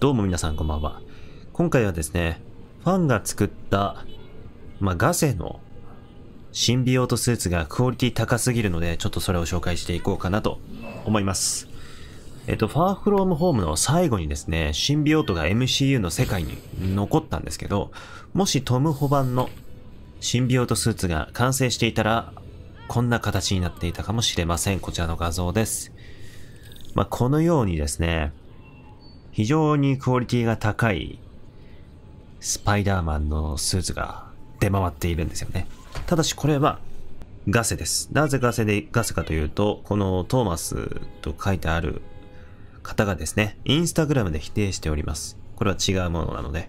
どうも皆さんこんばんは。今回はですね、ファンが作った、まあ、ガセのシンビオートスーツがクオリティ高すぎるので、ちょっとそれを紹介していこうかなと思います。えっと、ファーフロームホームの最後にですね、シンビオートが MCU の世界に残ったんですけど、もしトム・ホバンのシンビオートスーツが完成していたら、こんな形になっていたかもしれません。こちらの画像です。まあ、このようにですね、非常にクオリティが高いスパイダーマンのスーツが出回っているんですよね。ただしこれはガセです。なぜガセで、ガセかというと、このトーマスと書いてある方がですね、インスタグラムで否定しております。これは違うものなので、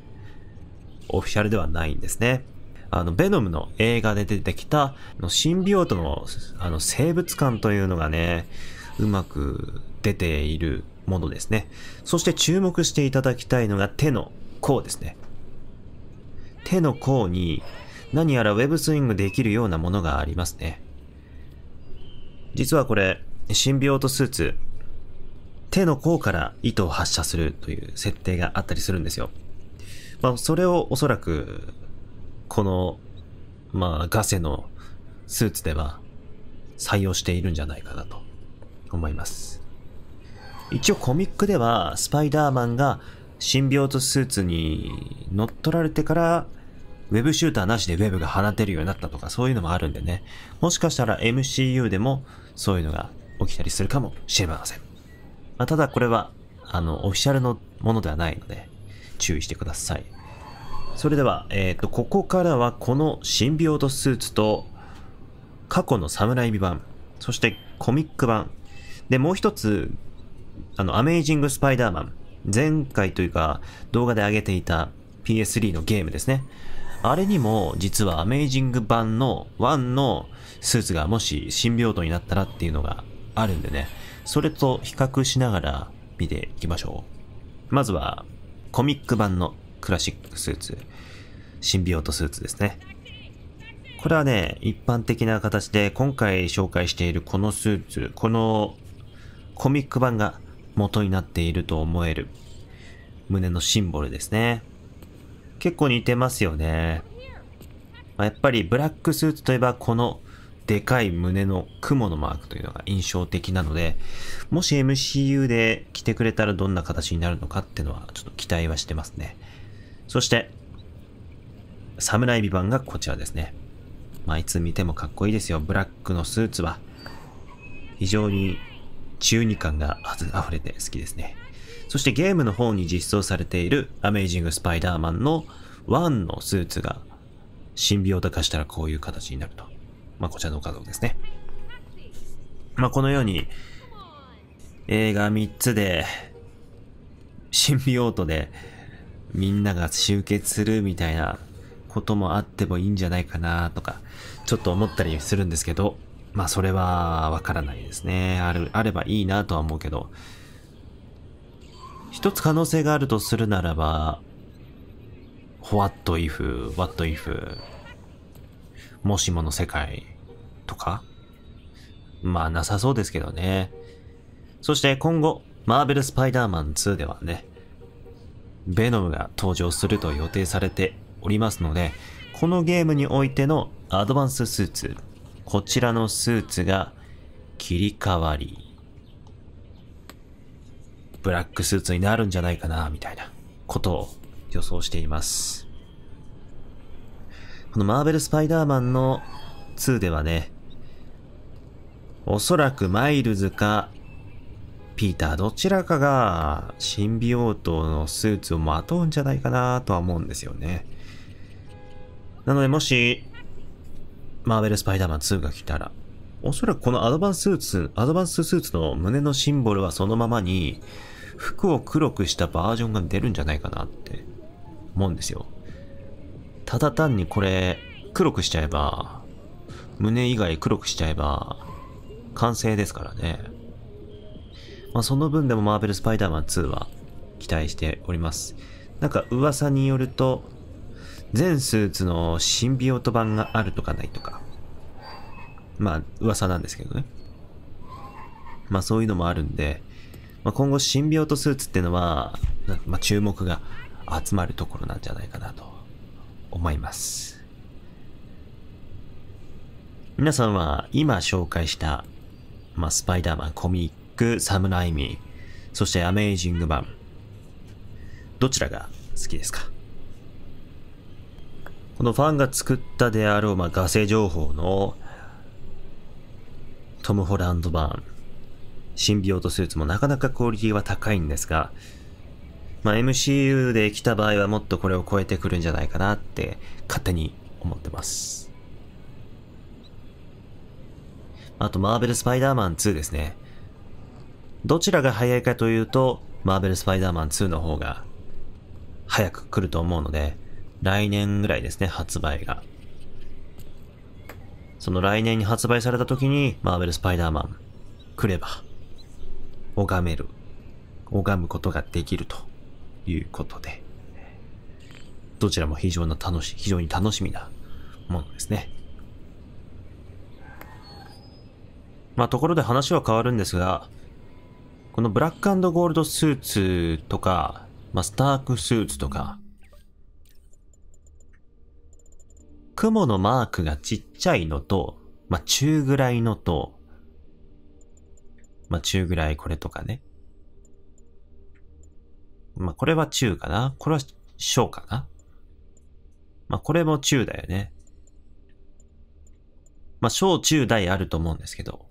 オフィシャルではないんですね。あの、ベノムの映画で出てきた、のシンビオートの、あの、生物感というのがね、うまく出ているものですね。そして注目していただきたいのが手の甲ですね。手の甲に何やらウェブスイングできるようなものがありますね。実はこれ、新病とスーツ、手の甲から糸を発射するという設定があったりするんですよ。まあ、それをおそらく、この、まあ、ガセのスーツでは採用しているんじゃないかなと思います。一応コミックではスパイダーマンがシンビオートスーツに乗っ取られてから、ウェブシューターなしでウェブが放てるようになったとかそういうのもあるんでね。もしかしたら MCU でもそういうのが起きたりするかもしれません。まあ、ただこれは、あの、オフィシャルのものではないので、注意してください。それでは、えっ、ー、と、ここからはこのシンビオートスーツと、過去の侍美版、そしてコミック版、で、もう一つあの、アメイジングスパイダーマン、前回というか動画で上げていた PS3 のゲームですね。あれにも実はアメイジング版の1のスーツがもし新病棟になったらっていうのがあるんでね、それと比較しながら見ていきましょう。まずはコミック版のクラシックスーツ、新病棟スーツですね。これはね、一般的な形で今回紹介しているこのスーツ、このコミック版が元になっていると思える胸のシンボルですね。結構似てますよね。まあ、やっぱりブラックスーツといえばこのでかい胸の雲のマークというのが印象的なので、もし MCU で来てくれたらどんな形になるのかっていうのはちょっと期待はしてますね。そして、侍美版がこちらですね。まあ、いつ見てもかっこいいですよ。ブラックのスーツは。非常に中二感が溢れて好きですね。そしてゲームの方に実装されているアメイジング・スパイダーマンの1のスーツがシンビオタ化したらこういう形になると。まあ、こちらの画像ですね。まあ、このように映画3つでシンビオートでみんなが集結するみたいなこともあってもいいんじゃないかなとか、ちょっと思ったりするんですけど、まあそれはわからないですね。ある、あればいいなとは思うけど。一つ可能性があるとするならば、what if, what if, もしもの世界とかまあなさそうですけどね。そして今後、マーベル・スパイダーマン2ではね、ベノムが登場すると予定されておりますので、このゲームにおいてのアドバンススーツ、こちらのスーツが切り替わり、ブラックスーツになるんじゃないかな、みたいなことを予想しています。このマーベル・スパイダーマンの2ではね、おそらくマイルズかピーターどちらかがシンビオートのスーツをまとうんじゃないかなとは思うんですよね。なのでもしマーベル・スパイダーマン2が来たら、おそらくこのアドバンススーツ、アドバンススーツの胸のシンボルはそのままに、服を黒くしたバージョンが出るんじゃないかなって思うんですよ。ただ単にこれ、黒くしちゃえば、胸以外黒くしちゃえば、完成ですからね。まあ、その分でもマーベル・スパイダーマン2は期待しております。なんか噂によると、全スーツのシンビオート版があるとかないとか。まあ、噂なんですけどね。まあ、そういうのもあるんで、まあ、今後シンビオートスーツってのは、まあ、注目が集まるところなんじゃないかなと思います。皆さんは今紹介した、まあ、スパイダーマン、コミック、サムライミ、ー、そしてアメイジング版、どちらが好きですかこのファンが作ったであろう、まあ、ガセ情報のトム・ホランド版、シンビオートスーツもなかなかクオリティは高いんですが、まあ、MCU で来た場合はもっとこれを超えてくるんじゃないかなって勝手に思ってます。あと、マーベル・スパイダーマン2ですね。どちらが早いかというと、マーベル・スパイダーマン2の方が早く来ると思うので、来年ぐらいですね、発売が。その来年に発売された時に、マーベル・スパイダーマン、来れば、拝める、拝むことができるということで、どちらも非常な楽し、非常に楽しみなものですね。まあ、ところで話は変わるんですが、このブラックゴールドスーツとか、まあ、スタークスーツとか、雲のマークがちっちゃいのと、まあ、中ぐらいのと、まあ、中ぐらいこれとかね。まあ、これは中かなこれは小かなまあ、これも中だよね。まあ、小中大あると思うんですけど、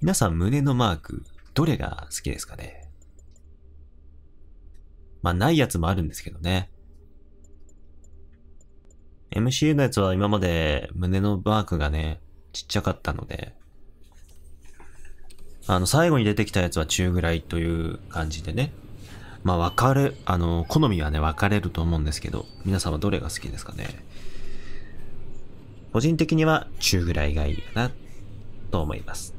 皆さん胸のマーク、どれが好きですかねまあ、ないやつもあるんですけどね。MCU のやつは今まで胸のマークがね、ちっちゃかったので、あの、最後に出てきたやつは中ぐらいという感じでね。まあ、分かれ、あの、好みはね、分かれると思うんですけど、皆さんはどれが好きですかね。個人的には中ぐらいがいいかな、と思います。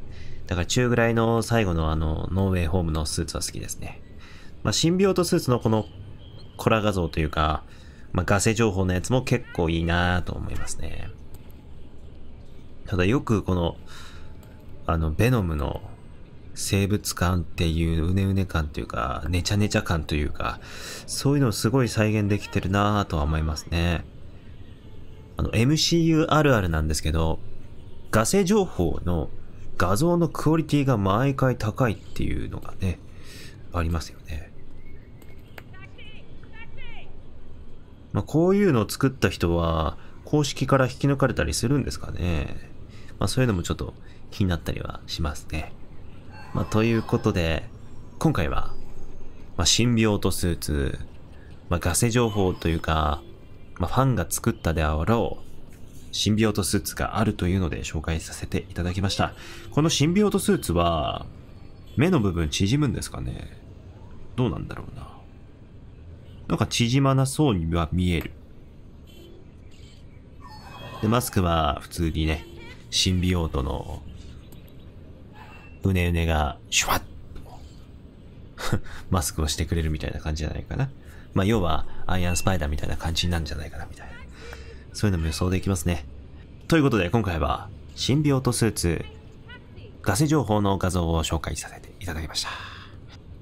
だから中ぐらいの最後のあの、ノーウェイホームのスーツは好きですね。まあ、新病とスーツのこのコラ画像というか、まあ、ガセ情報のやつも結構いいなと思いますね。ただよくこの、あの、ベノムの生物感っていううねうね感というか、ネチャネチャ感というか、そういうのをすごい再現できてるなぁとは思いますね。あの、MCU あるあるなんですけど、ガセ情報の画像のクオリティが毎回高いっていうのがね、ありますよね。まあ、こういうのを作った人は、公式から引き抜かれたりするんですかね。まあ、そういうのもちょっと気になったりはしますね。まあ、ということで、今回は、まあ、神病とスーツ、まあ、ガセ情報というか、まあ、ファンが作ったであろう、神病とスーツがあるというので紹介させていただきました。この神病とスーツは、目の部分縮むんですかねどうなんだろうな。なんか縮まなそうには見える。で、マスクは普通にね、シンビオートの、うねうねが、シュワッと マスクをしてくれるみたいな感じじゃないかな。まあ、要は、アイアンスパイダーみたいな感じになるんじゃないかな、みたいな。そういうのも予想できますね。ということで、今回は、シンビオートスーツ、ガセ情報の画像を紹介させていただきました。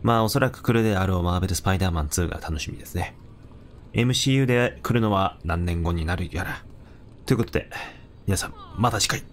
まあおそらく来るであろうマーベル・スパイダーマン2が楽しみですね。MCU で来るのは何年後になるやら。ということで、皆さん、また次回。